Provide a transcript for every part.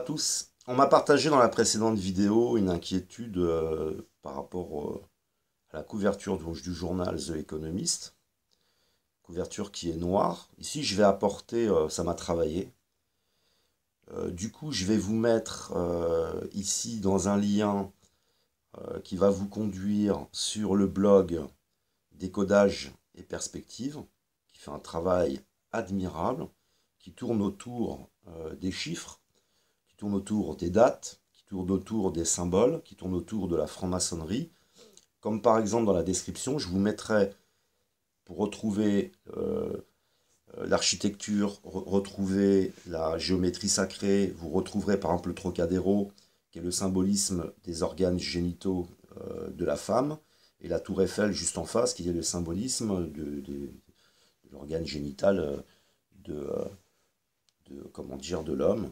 tous. On m'a partagé dans la précédente vidéo une inquiétude euh, par rapport euh, à la couverture du journal The Economist. Couverture qui est noire. Ici, je vais apporter, euh, ça m'a travaillé. du coup, je vais vous mettre ici dans un lien qui va vous conduire sur le blog Décodage et Perspectives, qui fait un travail admirable, qui tourne autour des chiffres autour des dates, qui tourne autour des symboles, qui tourne autour de la franc-maçonnerie. Comme par exemple dans la description, je vous mettrai pour retrouver euh, euh, l'architecture, retrouver la géométrie sacrée, vous retrouverez par exemple le Trocadéro, qui est le symbolisme des organes génitaux euh, de la femme, et la tour Eiffel juste en face, qui est le symbolisme de, l'organe génital de, comment dire, de l'homme.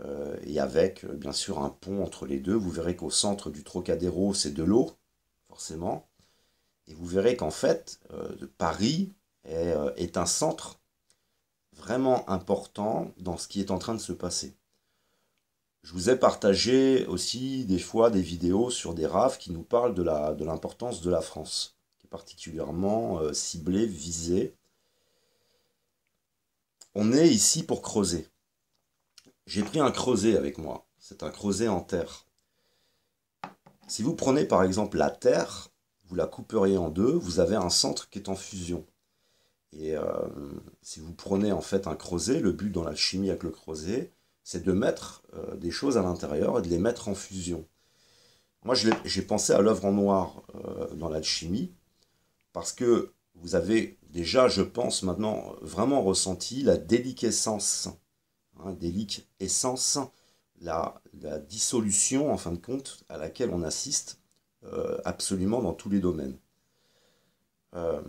Euh, et avec euh, bien sûr un pont entre les deux. Vous verrez qu'au centre du Trocadéro, c'est de l'eau, forcément. Et vous verrez qu'en fait, euh, Paris est, un centre vraiment important dans ce qui est en train de se passer. Je vous ai partagé aussi des fois des vidéos sur des raves qui nous parlent de l'importance de, de, la France, qui est particulièrement ciblée, visée. On est ici pour creuser. J'ai pris un creuset avec moi. C'est un creuset en terre. Si vous prenez par exemple la terre, vous la couperiez en deux, vous avez un centre qui est en fusion. Et euh, si vous prenez en fait un creuset, le but dans l'alchimie avec le creuset, c'est de mettre euh, des choses à l'intérieur et de les mettre en fusion. Moi, j'ai pensé à l'œuvre en noir euh, dans l'alchimie, parce que vous avez déjà, je pense maintenant, vraiment ressenti la déliquescence un hein, essence, la, dissolution en fin de compte à laquelle on assiste euh, absolument dans tous les domaines. Euh,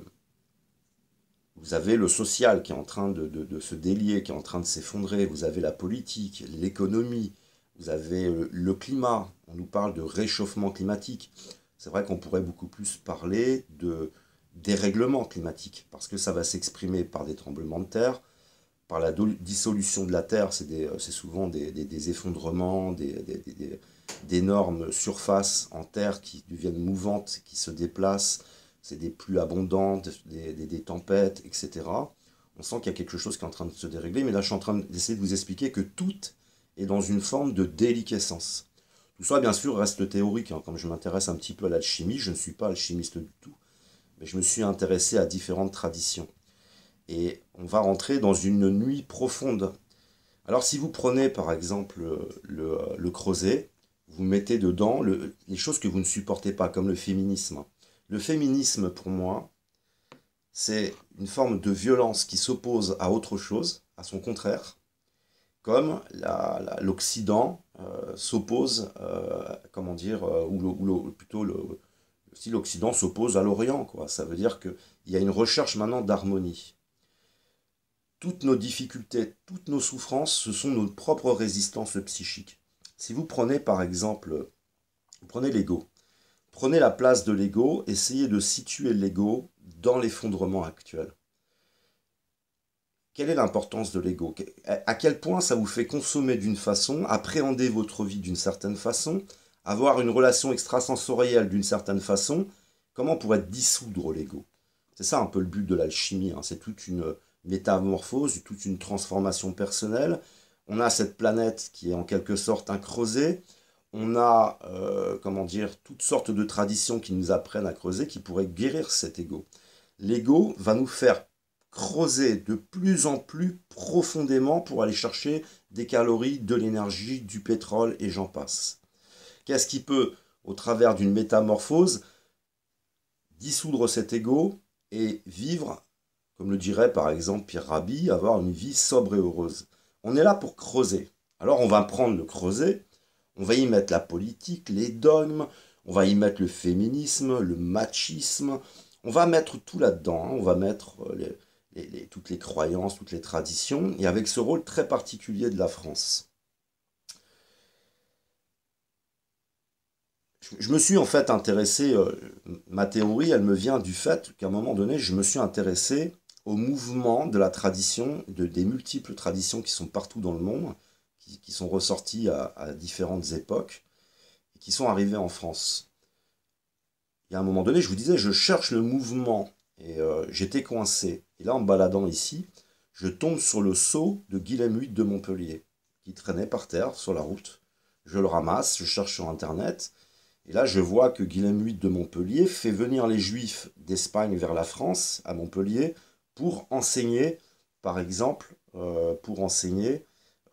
vous avez le social qui est en train de, se délier, qui est en train de s'effondrer, vous avez la politique, l'économie, vous avez le climat, on nous parle de réchauffement climatique. C'est vrai qu'on pourrait beaucoup plus parler de dérèglement climatique, parce que ça va s'exprimer par des tremblements de terre, par la dissolution de la Terre, c'est euh, souvent des, des effondrements, d'énormes surfaces en Terre qui deviennent mouvantes, qui se déplacent, c'est des pluies abondantes, des, tempêtes, etc. On sent qu'il y a quelque chose qui est en train de se dérégler, mais là je suis en train d'essayer de vous expliquer que tout est dans une forme de déliquescence. Tout ça, bien sûr, reste théorique. Hein. Comme je m'intéresse un petit peu à l'alchimie, je ne suis pas alchimiste du tout, mais je me suis intéressé à différentes traditions et on va rentrer dans une nuit profonde. Alors si vous prenez par exemple le, creuset, vous mettez dedans les choses que vous ne supportez pas, comme le féminisme. Le féminisme, pour moi, c'est une forme de violence qui s'oppose à autre chose, à son contraire, comme l'Occident euh, s'oppose, euh, comment dire, euh, ou, plutôt si l'Occident s'oppose à l'Orient, quoi. Ça veut dire qu'il y a une recherche maintenant d'harmonie. Toutes nos difficultés, toutes nos souffrances, ce sont nos propres résistances psychiques. Si vous prenez par exemple, vous prenez l'ego, prenez la place de l'ego, essayez de situer l'ego dans l'effondrement actuel. Quelle est l'importance de l'ego À quel point ça vous fait consommer d'une façon, appréhender votre vie d'une certaine façon, avoir une relation extrasensorielle d'une certaine façon Comment on pourrait dissoudre l'ego C'est ça un peu le but de l'alchimie. Hein. C'est toute une, métamorphose, toute une transformation personnelle. On a cette planète qui est en quelque sorte un creuset. On a, euh, comment dire, toutes sortes de traditions qui nous apprennent à creuser, qui pourraient guérir cet ego. L'ego va nous faire creuser de plus en plus profondément pour aller chercher des calories, de l'énergie, du pétrole et j'en passe. Qu'est-ce qui peut, au travers d'une métamorphose, dissoudre cet ego et vivre comme le dirait par exemple Pierre Rabhi, avoir une vie sobre et heureuse. On est là pour creuser. Alors on va prendre le creuser, on va y mettre la politique, les dogmes, on va y mettre le féminisme, le machisme, on va mettre tout là-dedans, hein. on va mettre euh, les, toutes les croyances, toutes les traditions, et avec ce rôle très particulier de la France. Je, me suis en fait intéressé, euh, ma théorie, elle me vient du fait qu'à un moment donné, je me suis intéressé au mouvement de la tradition, de, des multiples traditions qui sont partout dans le monde, qui, sont ressorties à, différentes époques, et qui sont arrivées en France. Il y a un moment donné, je vous disais, je cherche le mouvement, et euh, j'étais coincé. Et là, en baladant ici, je tombe sur le seau de Guilhem VIII de Montpellier, qui traînait par terre sur la route. Je le ramasse, je cherche sur Internet, et là, je vois que Guilhem VIII de Montpellier fait venir les Juifs d'Espagne vers la France, à Montpellier, pour enseigner, par exemple, euh, pour enseigner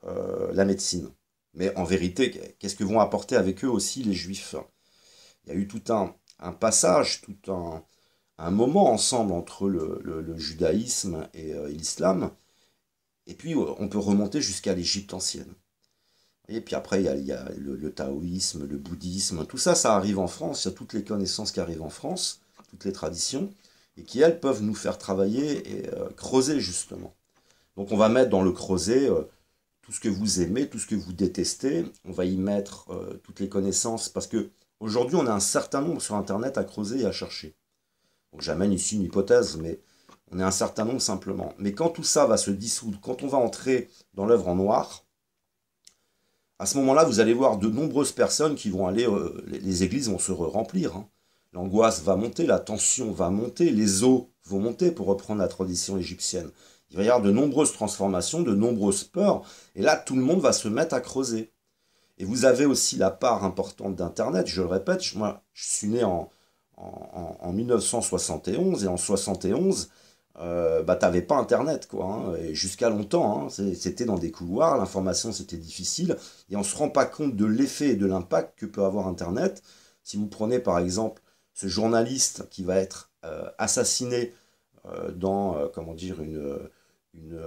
euh, la médecine. Mais en vérité, qu'est-ce que vont apporter avec eux aussi les juifs Il y a eu tout un, passage, tout un, moment ensemble entre le, judaïsme et euh, l'islam. Et puis, on peut remonter jusqu'à l'Égypte ancienne. Et puis après, il y a, le, le, taoïsme, le bouddhisme, tout ça, ça arrive en France. Il y a toutes les connaissances qui arrivent en France, toutes les traditions et qui, elles, peuvent nous faire travailler et euh, creuser, justement. Donc on va mettre dans le creuset euh, tout ce que vous aimez, tout ce que vous détestez, on va y mettre euh, toutes les connaissances, parce que aujourd'hui on a un certain nombre sur Internet à creuser et à chercher. Donc j'amène ici une hypothèse, mais on est un certain nombre simplement. Mais quand tout ça va se dissoudre, quand on va entrer dans l'œuvre en noir, à ce moment-là, vous allez voir de nombreuses personnes qui vont aller, les églises vont se re remplir. Hein. L'angoisse va monter, la tension va monter, les eaux vont monter, pour reprendre la tradition égyptienne. Il va y avoir de nombreuses transformations, de nombreuses peurs, et là, tout le monde va se mettre à creuser. Et vous avez aussi la part importante d'Internet, je le répète, moi, je suis né en, 1971, et en 71, tu euh, bah, pas Internet, quoi. Hein, et jusqu'à longtemps, hein, c'était dans des couloirs, l'information, c'était difficile, et on se rend pas compte de l'effet et de l'impact que peut avoir Internet. Si vous prenez, par exemple, ce journaliste qui va être euh, assassiné euh, dans, euh, comment dire, une, une,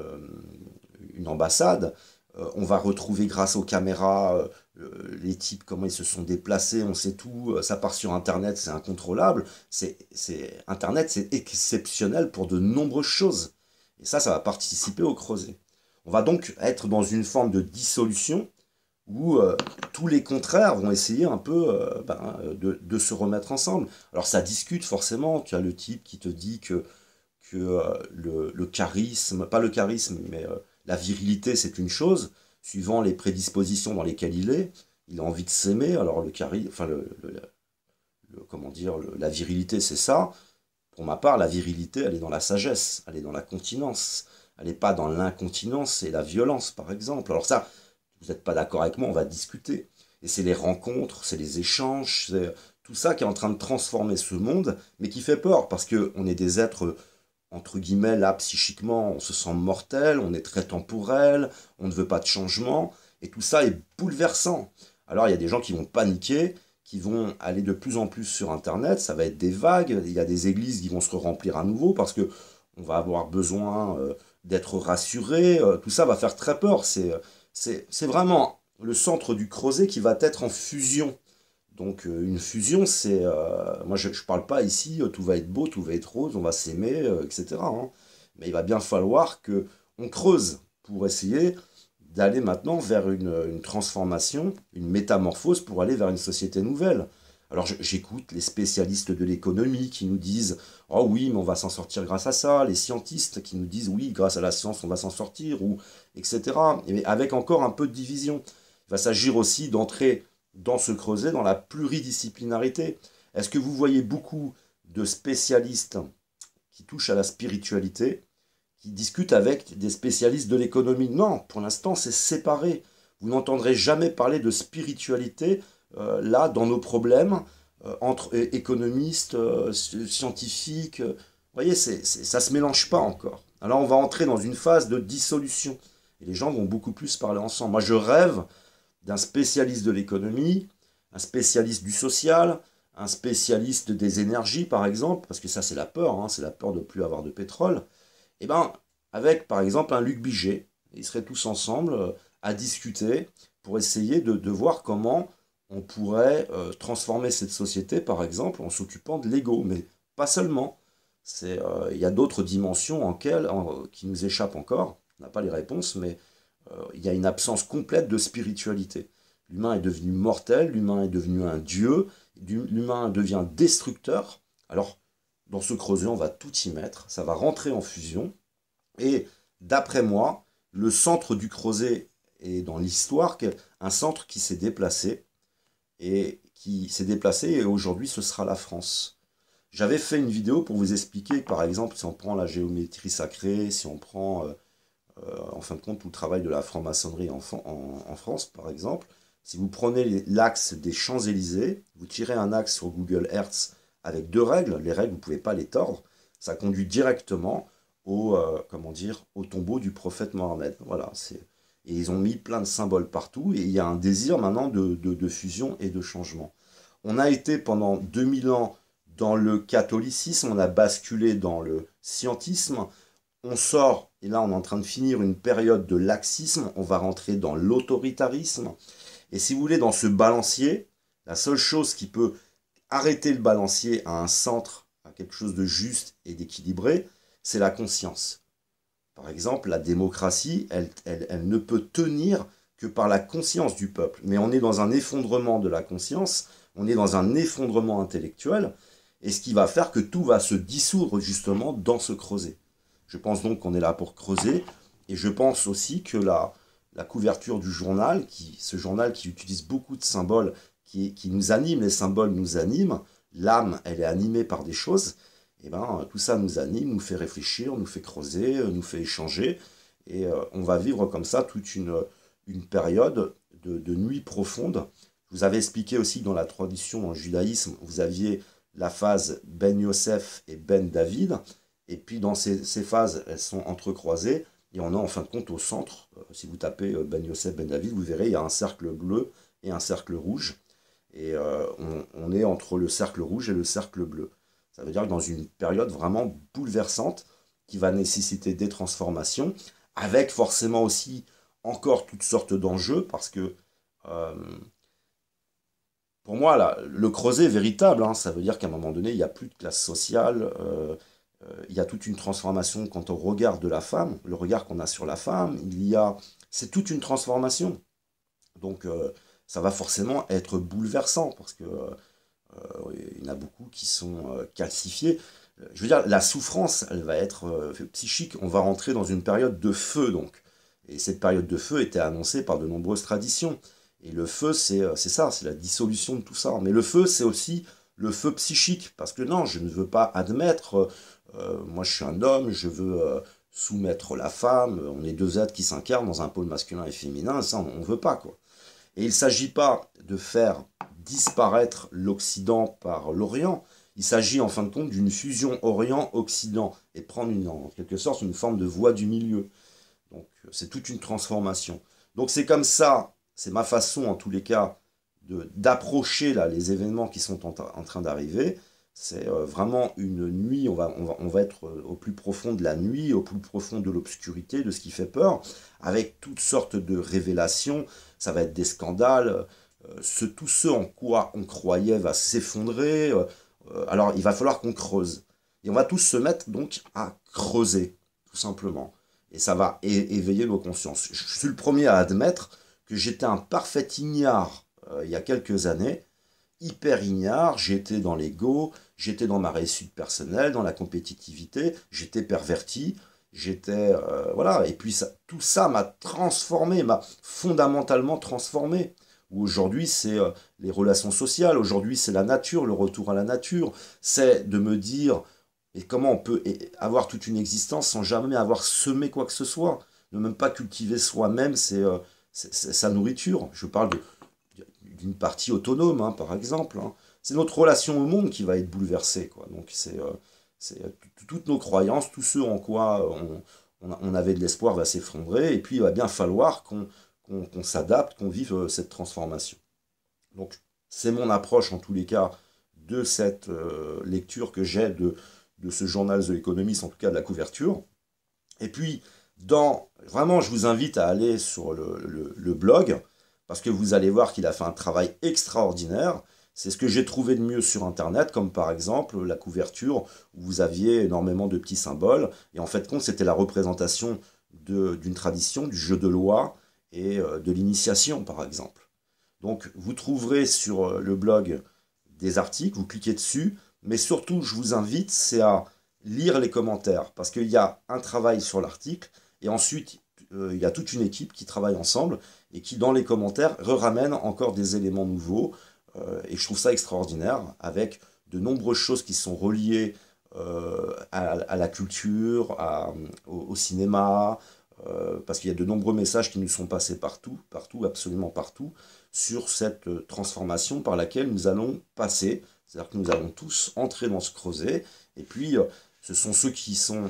une ambassade. on va retrouver grâce aux caméras les types, comment ils se sont déplacés, on sait tout, ça part sur Internet, c'est incontrôlable. C'est, c'est, Internet, c'est exceptionnel pour de nombreuses choses. Et ça, ça va participer au creuset. On va donc être dans une forme de dissolution où euh, tous les contraires vont essayer un peu euh, ben, euh, de, se remettre ensemble. Alors ça discute forcément, tu as le type qui te dit que, que le, charisme, pas le charisme, mais la virilité c'est une chose, suivant les prédispositions dans lesquelles il est, il a envie de s'aimer, alors le charisme, enfin le, le comment dire, la virilité c'est ça. Pour ma part, la virilité, elle est dans la sagesse, elle est dans la continence, elle n'est pas dans l'incontinence et la violence, par exemple. Alors ça, vous n'êtes pas d'accord avec moi, on va discuter. Et c'est les rencontres, c'est les échanges, c'est tout ça qui est en train de transformer ce monde, mais qui fait peur, parce qu'on est des êtres, entre guillemets, là, psychiquement, on se sent mortel, on est très temporel, on ne veut pas de changement, et tout ça est bouleversant. Alors il y a des gens qui vont paniquer, qui vont aller de plus en plus sur Internet, ça va être des vagues, il y a des églises qui vont se remplir à nouveau, parce que on va avoir besoin euh, d'être rassuré, euh, tout ça va faire très peur, c'est euh, c'est vraiment le centre du creuset qui va être en fusion. Donc euh, une fusion, c'est... Euh, moi, je ne parle pas ici, euh, tout va être beau, tout va être rose, on va s'aimer, etc. Hein. Mais il va bien falloir que creuse pour essayer d'aller maintenant vers une, une, transformation, une métamorphose pour aller vers une société nouvelle. Alors j'écoute les spécialistes de l'économie qui nous disent Oh oui, mais on va s'en sortir grâce à ça. Les scientistes qui nous disent oui, grâce à la science, on va s'en sortir, ou etc. Mais avec encore un peu de division. Il va s'agir aussi d'entrer dans ce creuset, dans la pluridisciplinarité. Est-ce que vous voyez beaucoup de spécialistes qui touchent à la spiritualité, qui discutent avec des spécialistes de l'économie Non, pour l'instant, c'est séparé. Vous n'entendrez jamais parler de spiritualité euh, là dans nos problèmes euh, entre économistes, euh, scientifiques. Euh, vous voyez, c'est, ça ne se mélange pas encore. Alors on va entrer dans une phase de dissolution. Et les gens vont beaucoup plus parler ensemble. Moi, je rêve d'un spécialiste de l'économie, un spécialiste du social, un spécialiste des énergies, par exemple, parce que ça, c'est la peur, hein, c'est la peur de ne plus avoir de pétrole. Et eh bien avec, par exemple, un Luc Biget, ils seraient tous ensemble à discuter pour essayer de voir comment on pourrait euh, transformer cette société, par exemple, en s'occupant de l'ego, mais pas seulement. Euh, il y a d'autres dimensions en euh, qui nous échappent encore, on n'a pas les réponses, mais il y a une absence complète de spiritualité. L'humain est devenu mortel, l'humain est devenu un dieu, l'humain devient destructeur. Alors, dans ce creuset, on va tout y mettre, ça va rentrer en fusion. Et d'après moi, le centre du creuset est dans l'histoire un centre qui s'est déplacé et qui s'est déplacé et aujourd'hui ce sera la France. J'avais fait une vidéo pour vous expliquer, par exemple, si on prend la géométrie sacrée, si on prend euh, euh, en fin de compte tout le travail de la franc-maçonnerie en, en, France, par exemple, si vous prenez l'axe des Champs-Élysées, vous tirez un axe sur Google Earth avec deux règles, les règles, vous ne pouvez pas les tordre, ça conduit directement au, euh, comment dire, au tombeau du prophète Mohammed. Voilà, c'est et ils ont mis plein de symboles partout, et il y a un désir maintenant de, fusion et de changement. On a été pendant 2000 ans dans le catholicisme, on a basculé dans le scientisme, on sort, et là on est en train de finir une période de laxisme, on va rentrer dans l'autoritarisme. Et si vous voulez, dans ce balancier, la seule chose qui peut arrêter le balancier à un centre, à quelque chose de juste et d'équilibré, c'est la conscience. Par exemple, la démocratie, elle, ne peut tenir que par la conscience du peuple. Mais on est dans un effondrement de la conscience, on est dans un effondrement intellectuel, et ce qui va faire que tout va se dissoudre justement dans ce creuset. Je pense donc qu'on est là pour creuser, et je pense aussi que la, la couverture du journal, qui, ce journal qui utilise beaucoup de symboles, qui, qui nous anime, les symboles nous animent, l'âme, elle est animée par des choses, eh ben, tout ça nous anime, nous fait réfléchir, nous fait creuser, euh, nous fait échanger. Et euh, on va vivre comme ça toute une, euh, une période de, nuit profonde. Je vous avais expliqué aussi que dans la tradition en judaïsme, vous aviez la phase Ben Yosef et Ben David. Et puis dans ces, phases, elles sont entrecroisées. Et on a en fin de compte au centre, si vous tapez Ben Yosef, Ben David, vous verrez, il y a un cercle bleu et un cercle rouge. Et on, est entre le cercle rouge et le cercle bleu. Ça veut dire que dans une période vraiment bouleversante qui va nécessiter des transformations, avec forcément aussi encore toutes sortes d'enjeux, parce que euh, pour moi, là, le creuset véritable, hein. ça veut dire qu'à un moment donné, il n'y a plus de classe sociale, euh, euh, il y a toute une transformation quant au regard de la femme, le regard qu'on a sur la femme, il y a... C'est toute une transformation. Donc, ça va forcément être bouleversant, parce que euh, il y en a beaucoup qui sont euh, calcifiés. Euh, je veux dire, la souffrance, elle va être psychique. On va rentrer dans une période de feu, donc. Et cette période de feu était annoncée par de nombreuses traditions. Et le feu, c'est ça, c'est la dissolution de tout ça. Mais le feu, c'est aussi le feu psychique. Parce que non, je ne veux pas admettre, moi je suis un homme, je veux soumettre la femme, on est deux êtres qui s'incarnent dans un pôle masculin et féminin, ça on ne veut pas. quoi. Et il ne s'agit pas de faire disparaître l'Occident par l'Orient. Il s'agit en fin de compte d'une fusion Orient-Occident et prendre une, en quelque sorte une forme de voie du milieu. Donc c'est toute une transformation. Donc c'est comme ça, c'est ma façon en tous les cas d'approcher là les événements qui sont en, train d'arriver. C'est euh, vraiment une nuit, on va, on va, être euh, au plus profond de la nuit, au plus profond de l'obscurité, de ce qui fait peur, avec toutes sortes de révélations, ça va être des scandales, euh, ce, tout ce en quoi on croyait va s'effondrer. Euh, euh, alors il va falloir qu'on creuse. Et on va tous se mettre donc à creuser, tout simplement. Et ça va éveiller nos consciences. Je suis le premier à admettre que j'étais un parfait ignare il y a quelques années, hyper ignare, j'étais dans l'ego, j'étais dans ma réussite personnelle, dans la compétitivité, j'étais perverti, j'étais... voilà, et puis ça, tout ça m'a transformé, m'a fondamentalement transformé aujourd'hui c'est euh, les relations sociales, aujourd'hui c'est la nature, le retour à la nature, c'est de me dire et comment on peut avoir toute une existence sans jamais avoir semé quoi que ce soit, ne même pas cultiver soi-même c'est euh, sa nourriture. Je parle d'une partie autonome, hein, par exemple. Hein. C'est notre relation au monde qui va être bouleversée. Quoi. Donc c'est euh, toutes nos croyances, tout ce en quoi on avait de l'espoir va s'effondrer, et puis il va bien falloir qu'on qu'on s'adapte, qu'on vive euh, cette transformation. Donc c'est mon approche en tous les cas de cette euh, lecture que j'ai de, ce journal The Economist, en tout cas de la couverture. Et puis, dans, vraiment, je vous invite à aller sur le, blog, parce que vous allez voir qu'il a fait un travail extraordinaire. C'est ce que j'ai trouvé de mieux sur Internet, comme par exemple la couverture, où vous aviez énormément de petits symboles. Et en fait, compte, c'était la représentation d'une tradition, du jeu de loi, et euh, de l'initiation, par exemple. Donc, vous trouverez sur euh, le blog des articles, vous cliquez dessus, mais surtout, je vous invite, c'est à lire les commentaires, parce qu'il y a un travail sur l'article, et ensuite, euh, il y a toute une équipe qui travaille ensemble, et qui, dans les commentaires, ramène encore des éléments nouveaux, et je trouve ça extraordinaire, avec de nombreuses choses qui sont reliées à, la culture, à, au, cinéma, euh, parce qu'il y a de nombreux messages qui nous sont passés partout, partout, absolument partout, sur cette euh, transformation par laquelle nous allons passer. C'est-à-dire que nous allons tous entrer dans ce creuset. Et puis, euh, ce sont ceux qui sont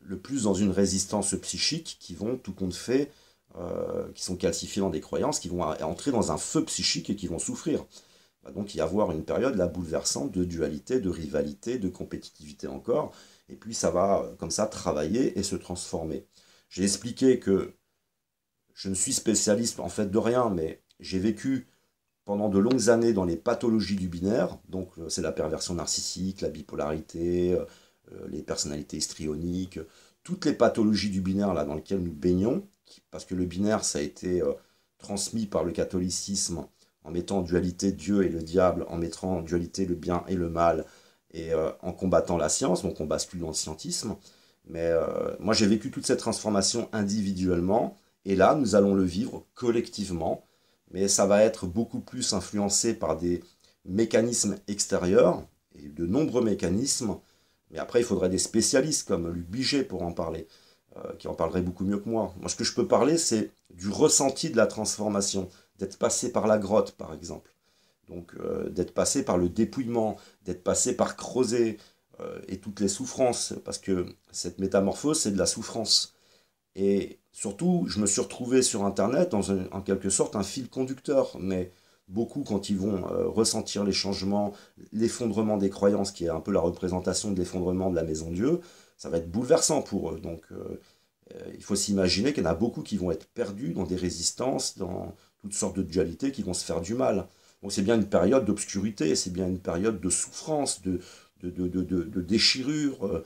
le plus dans une résistance psychique qui vont, tout compte fait, qui sont calcifiés dans des croyances, qui vont entrer dans un feu psychique et qui vont souffrir. Bah, donc Il va y avoir une période la bouleversante de dualité, de rivalité, de compétitivité encore. Et puis ça va comme ça travailler et se transformer. J'ai expliqué que je ne suis spécialiste en fait de rien, mais j'ai vécu pendant de longues années dans les pathologies du binaire, donc euh, c'est la perversion narcissique, la bipolarité, euh, euh, les personnalités histrioniques, toutes les pathologies du binaire là dans lesquelles nous baignons, parce que le binaire ça a été transmis par le catholicisme en mettant en dualité Dieu et le diable, en mettant en dualité le bien et le mal, et en combattant la science, donc on bascule dans le scientisme. Mais euh, moi, j'ai vécu toute cette transformation individuellement, et là, nous allons le vivre collectivement, mais ça va être beaucoup plus influencé par des mécanismes extérieurs, et de nombreux mécanismes, mais après, il faudrait des spécialistes comme Biget pour en parler, euh, qui en parlerait beaucoup mieux que moi. Moi, ce que je peux parler, c'est du ressenti de la transformation, d'être passé par la grotte, par exemple. Donc, euh, d'être passé par le dépouillement, d'être passé par creuser, euh, et toutes les souffrances, parce que cette métamorphose, c'est de la souffrance. Et surtout, je me suis retrouvé sur Internet dans en quelque sorte un fil conducteur, mais beaucoup quand ils vont euh, ressentir les changements, l'effondrement des croyances, qui est un peu la représentation de l'effondrement de la maison Dieu, ça va être bouleversant pour eux. Donc euh, il faut s'imaginer qu'il y en a beaucoup qui vont être perdus dans des résistances, dans toutes sortes de dualités qui vont se faire du mal. Donc c'est bien une période d'obscurité, c'est bien une période de souffrance, de, de, de, déchirure. Euh,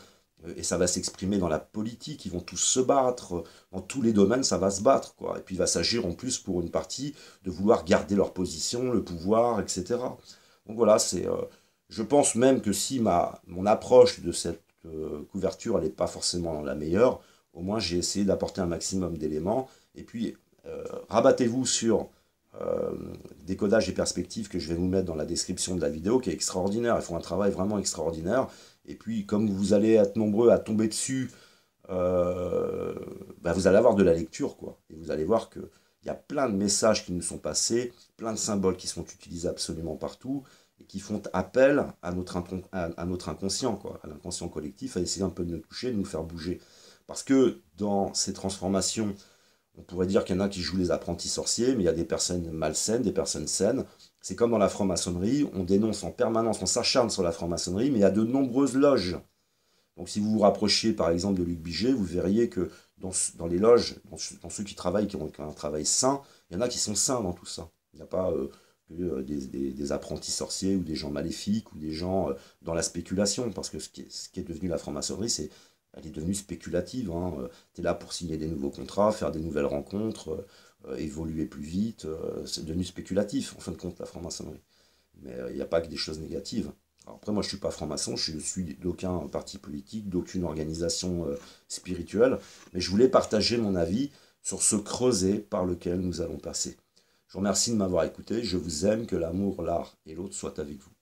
et ça va s'exprimer dans la politique, ils vont tous se battre, euh, dans tous les domaines, ça va se battre. Quoi. Et puis il va s'agir en plus pour une partie de vouloir garder leur position, le pouvoir, etc. Donc voilà, c'est, euh, je pense même que si ma, mon approche de cette couverture n'est pas forcément la meilleure, au moins j'ai essayé d'apporter un maximum d'éléments. Et puis, rabattez-vous sur euh, décodage et perspectives que je vais vous mettre dans la description de la vidéo, qui est extraordinaire. Ils font un travail vraiment extraordinaire. Et puis, comme vous allez être nombreux à tomber dessus, euh, bah, vous allez avoir de la lecture, quoi. Et vous allez voir qu'il y a plein de messages qui nous sont passés, plein de symboles qui sont utilisés absolument partout et qui font appel à notre, notre inconscient, quoi, à l'inconscient collectif, à essayer un peu de nous toucher, de nous faire bouger. Parce que dans ces transformations on pourrait dire qu'il y en a qui jouent les apprentis sorciers, mais il y a des personnes malsaines, des personnes saines. C'est comme dans la franc-maçonnerie, on dénonce en permanence, on s'acharne sur la franc-maçonnerie, mais il y a de nombreuses loges. Donc si vous vous rapprochiez par exemple de Luc Biget, vous verriez que dans, les loges, dans, ceux qui travaillent, qui ont, un travail sain, il y en a qui sont sains dans tout ça. Il n'y a pas euh, que euh, des, apprentis sorciers ou des gens maléfiques ou des gens euh, dans la spéculation, parce que ce qui est devenu la franc-maçonnerie, c'est elle est devenue spéculative. Hein. Euh, tu es là pour signer des nouveaux contrats, faire des nouvelles rencontres, euh, euh, évoluer plus vite. c'est devenu spéculatif, en fin de compte, la franc-maçonnerie. Mais il n'y a pas que des choses négatives. après, moi, je ne suis pas franc-maçon, je ne suis d'aucun parti politique, d'aucune organisation spirituelle, mais je voulais partager mon avis sur ce creuset par lequel nous allons passer. Je vous remercie de m'avoir écouté, je vous aime, que l'amour, l'art et l'autre soient avec vous.